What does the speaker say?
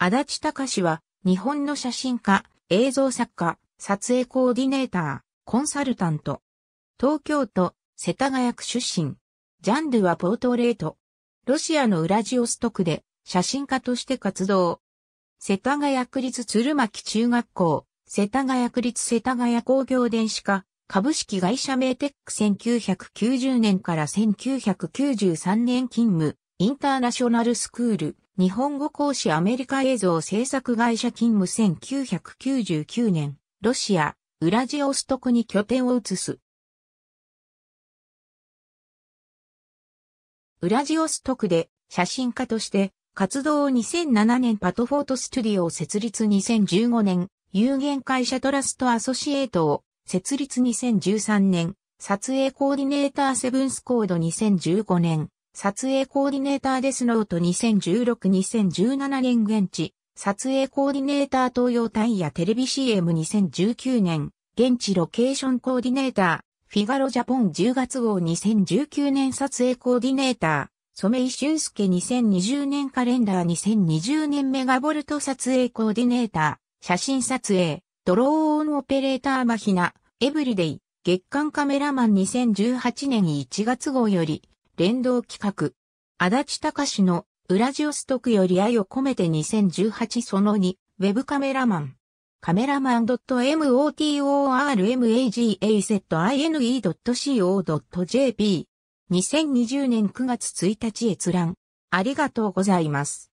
足立隆は、日本の写真家、映像作家、撮影コーディネーター、コンサルタント。東京都、世田谷区出身。ジャンルはポートレート。ロシアのウラジオストクで写真家として活動。世田谷区立鶴巻中学校、世田谷区立世田谷工業電子科、株式会社メーテック1990年から1993年勤務、インターナショナルスクール、日本語講師アメリカ映像制作会社勤務1999年、ロシア、ウラジオストクに拠点を移す。ウラジオストクで写真家として活動を2007年パトフォートストゥディオを設立2015年、有限会社トラストアソシエートを設立2013年、撮影コーディネーターセブンスコード2015年、撮影コーディネーターデスノート2016-2017年現地、撮影コーディネーター東洋タイヤテレビ CM2019 年、現地ロケーションコーディネーター、フィガロジャポン10月号2019年撮影コーディネーター、ソメイシュンスケ2020年カレンダー2020年メガボルト撮影コーディネーター、写真撮影、ドローンオペレーターマヒナ、エブリデイ、月間カメラマン2018年1月号より、連動企画。足立隆のウラジオストクより愛を込めて2018その2、ウェブカメラマン。カメラマン .motormaga.ine.co.jp。2020年9月1日閲覧。ありがとうございます。